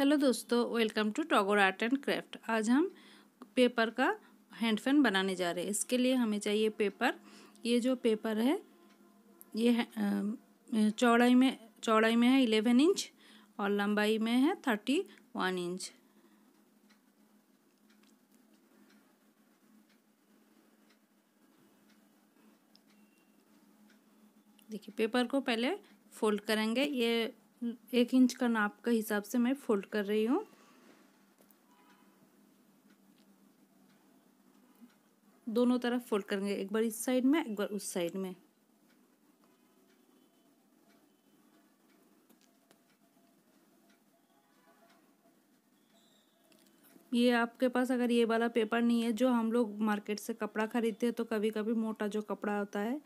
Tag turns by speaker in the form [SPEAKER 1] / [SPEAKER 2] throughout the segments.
[SPEAKER 1] hello दोस्तों welcome to Tagore art and craft आज हम पेपर का हैंड फैन बनाने जा रहे हैं इसके लिए हमें चाहिए पेपर ये जो पेपर है ये चौड़ाई में चौड़ाई में है इलेवन इंच और लंबाई में है थर्टी वन इंच देखिए पेपर को पहले फोल्ड करेंगे ये एक इंच का नाप के हिसाब से मैं फोल्ड कर रही हूँ दोनों तरफ फोल्ड करेंगे एक बार इस साइड में एक बार उस साइड में ये आपके पास अगर ये वाला पेपर नहीं है जो हम लोग मार्केट से कपड़ा खरीदते हैं तो कभी कभी मोटा जो कपड़ा होता है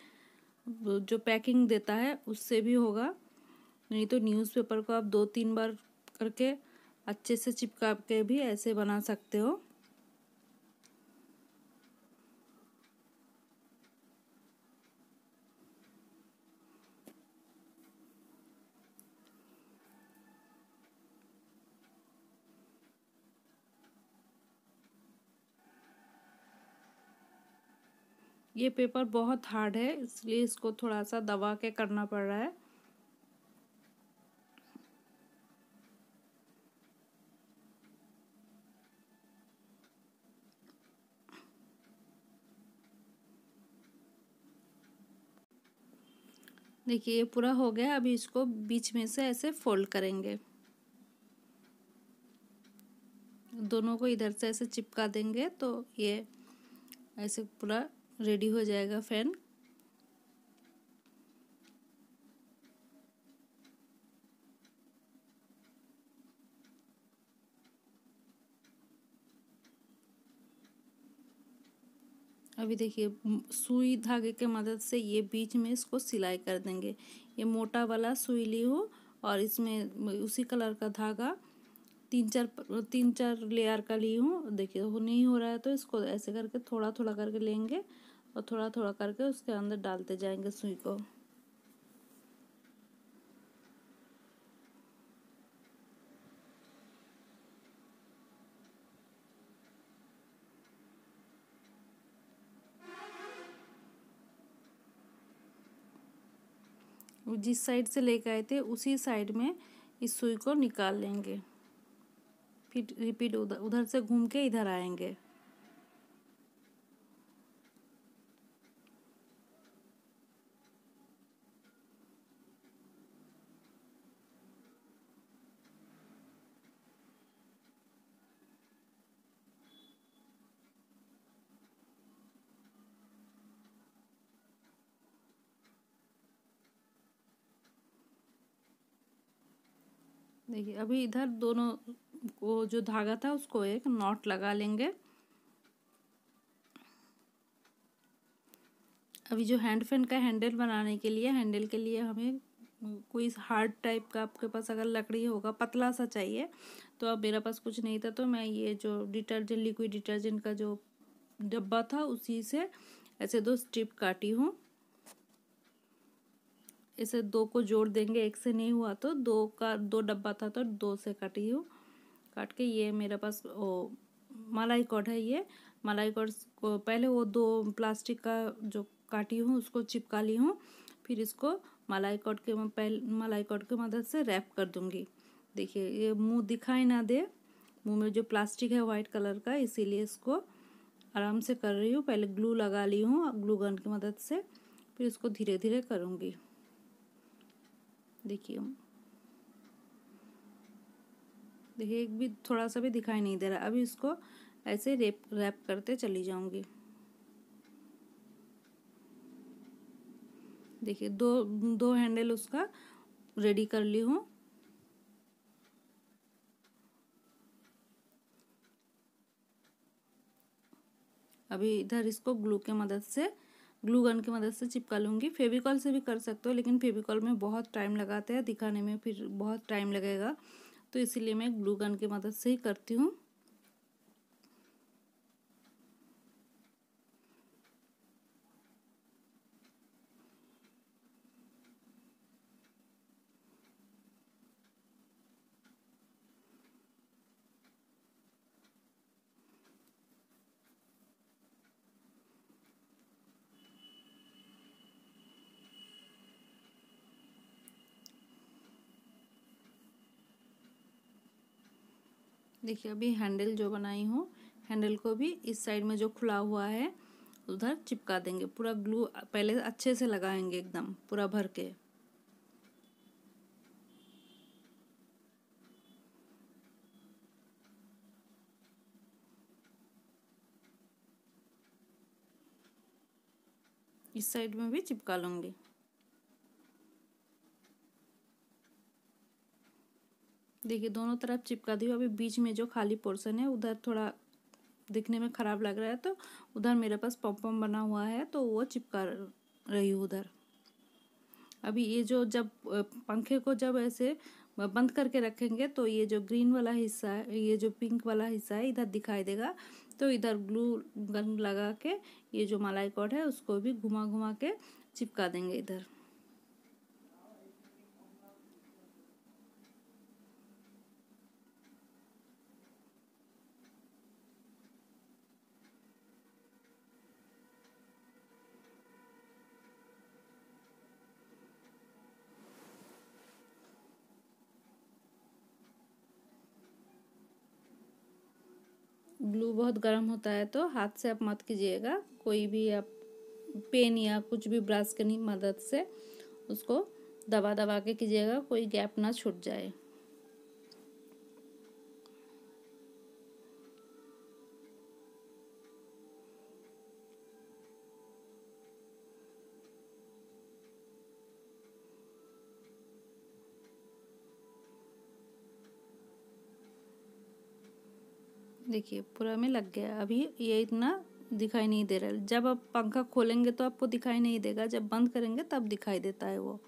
[SPEAKER 1] जो पैकिंग देता है उससे भी होगा नहीं तो न्यूज़पेपर को आप दो तीन बार करके अच्छे से चिपका के भी ऐसे बना सकते हो ये पेपर बहुत हार्ड है इसलिए इसको थोड़ा सा दबा के करना पड़ रहा है देखिए ये पूरा हो गया अभी इसको बीच में से ऐसे फोल्ड करेंगे दोनों को इधर से ऐसे चिपका देंगे तो ये ऐसे पूरा रेडी हो जाएगा फैन अभी देखिए सुई धागे के मदद से ये बीच में इसको सिलाई कर देंगे ये मोटा वाला सुई ली हो और इसमें उसी कलर का धागा तीन चार तीन चार लेयर का ली हूँ देखिए वो नहीं हो रहा है तो इसको ऐसे करके थोड़ा थोड़ा करके लेंगे और थोड़ा थोड़ा करके उसके अंदर डालते जाएंगे सुई को जिस साइड से लेकर आए थे उसी साइड में इस सुई को निकाल लेंगे फिर रिपीट उधर उधर से घूम के इधर आएंगे देखिए अभी इधर दोनों को जो धागा था उसको एक नॉट लगा लेंगे अभी जो हैंड फैन का हैंडल बनाने के लिए हैंडल के लिए हमें कोई हार्ड टाइप का आपके पास अगर लकड़ी होगा पतला सा चाहिए तो अब मेरा पास कुछ नहीं था तो मैं ये जो डिटर्जेंट लिक्विड डिटर्जेंट का जो डब्बा था उसी से ऐसे दो स्ट्रिप काटी हूँ इसे दो को जोड़ देंगे एक से नहीं हुआ तो दो का दो डब्बा था तो दो से काटी हूँ काट के ये मेरे पास ओ मलाई कॉड है ये मलाई कॉड को पहले वो दो प्लास्टिक का जो काटी हूँ उसको चिपका ली हूँ फिर इसको मलाई कॉड के पहले मलाई कॉड की मदद से रैप कर दूँगी देखिए ये मुँह दिखाई ना दे मुँह में जो प्लास्टिक है वाइट कलर का इसीलिए इसको आराम से कर रही हूँ पहले ग्लू लगा ली हूँ ग्लू गन की मदद से फिर इसको धीरे धीरे करूँगी देखिए देखिए एक भी थोड़ा सा भी दिखाई नहीं दे रहा अभी इसको ऐसे रेप रैप करते चली जाऊंगी देखिए दो दो हैंडल उसका रेडी कर ली हूँ अभी इधर इसको ग्लू के मदद से ग्लू गन की मदद से चिपका लूँगी फेविकॉल से भी कर सकते हो लेकिन फेविकॉल में बहुत टाइम लगाते हैं दिखाने में फिर बहुत टाइम लगेगा तो इसीलिए मैं ग्लू गन की मदद से ही करती हूँ देखिए अभी हैंडल जो बनाई हूँ हैंडल को भी इस साइड में जो खुला हुआ है उधर चिपका देंगे पूरा ग्लू पहले अच्छे से लगाएंगे एकदम पूरा भर के इस साइड में भी चिपका लूँगी देखिए दोनों तरफ चिपका दी अभी बीच में जो खाली पोर्सन है उधर थोड़ा दिखने में ख़राब लग रहा है तो उधर मेरे पास पम्पम बना हुआ है तो वो चिपका रही हूँ उधर अभी ये जो जब पंखे को जब ऐसे बंद करके रखेंगे तो ये जो ग्रीन वाला हिस्सा है ये जो पिंक वाला हिस्सा है इधर दिखाई देगा तो इधर ग्लू गन लगा के ये जो मलाई कॉट है उसको भी घुमा घुमा के चिपका देंगे इधर ग्लू बहुत गर्म होता है तो हाथ से आप मत कीजिएगा कोई भी आप पेन या कुछ भी ब्रश की मदद से उसको दबा दबा के कीजिएगा कोई गैप ना छूट जाए देखिए पूरा में लग गया अभी ये इतना दिखाई नहीं दे रहा है जब आप पंखा खोलेंगे तो आपको दिखाई नहीं देगा जब बंद करेंगे तब दिखाई देता है वो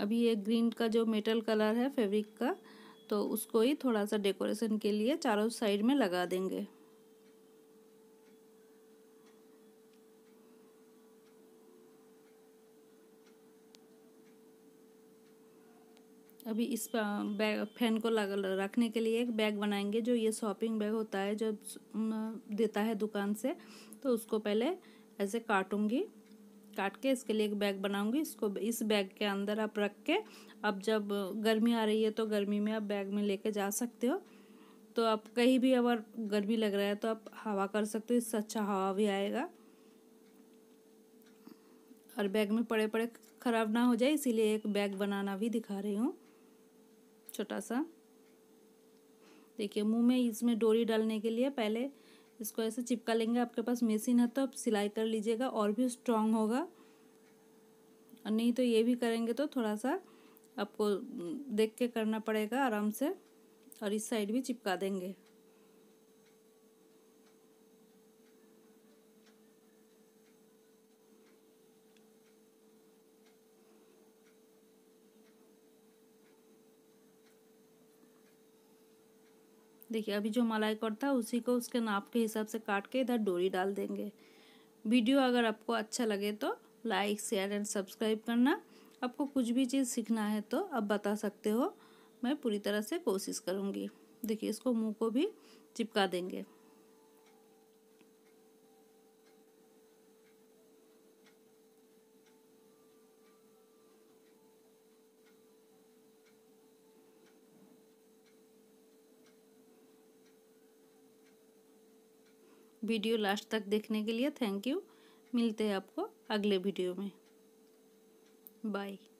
[SPEAKER 1] अभी ये ग्रीन का जो मेटल कलर है फैब्रिक का तो उसको ही थोड़ा सा डेकोरेशन के लिए चारों साइड में लगा देंगे अभी इस बैग फैन को लग रखने के लिए एक बैग बनाएंगे जो ये शॉपिंग बैग होता है जो देता है दुकान से तो उसको पहले ऐसे काटूंगी काट के इसके लिए एक बैग बनाऊंगी इसको इस बैग के अंदर आप रख के अब जब गर्मी आ रही है तो गर्मी में आप बैग में लेके जा सकते हो तो आप कहीं भी अगर गर्मी लग रहा है तो आप हवा कर सकते हो इससे अच्छा हवा भी आएगा और बैग में पड़े पड़े ख़राब ना हो जाए इसीलिए एक बैग बनाना भी दिखा रही हूँ छोटा सा देखिए मुंह में इसमें डोरी डालने के लिए पहले इसको ऐसे चिपका लेंगे आपके पास मशीन है तो आप सिलाई कर लीजिएगा और भी स्ट्रांग होगा और नहीं तो ये भी करेंगे तो थोड़ा सा आपको देख के करना पड़ेगा आराम से और इस साइड भी चिपका देंगे देखिए अभी जो मलाई कोड़ता है उसी को उसके नाप के हिसाब से काट के इधर डोरी डाल देंगे वीडियो अगर आपको अच्छा लगे तो लाइक शेयर एंड सब्सक्राइब करना आपको कुछ भी चीज़ सीखना है तो आप बता सकते हो मैं पूरी तरह से कोशिश करूँगी देखिए इसको मुँह को भी चिपका देंगे वीडियो लास्ट तक देखने के लिए थैंक यू मिलते हैं आपको अगले वीडियो में बाय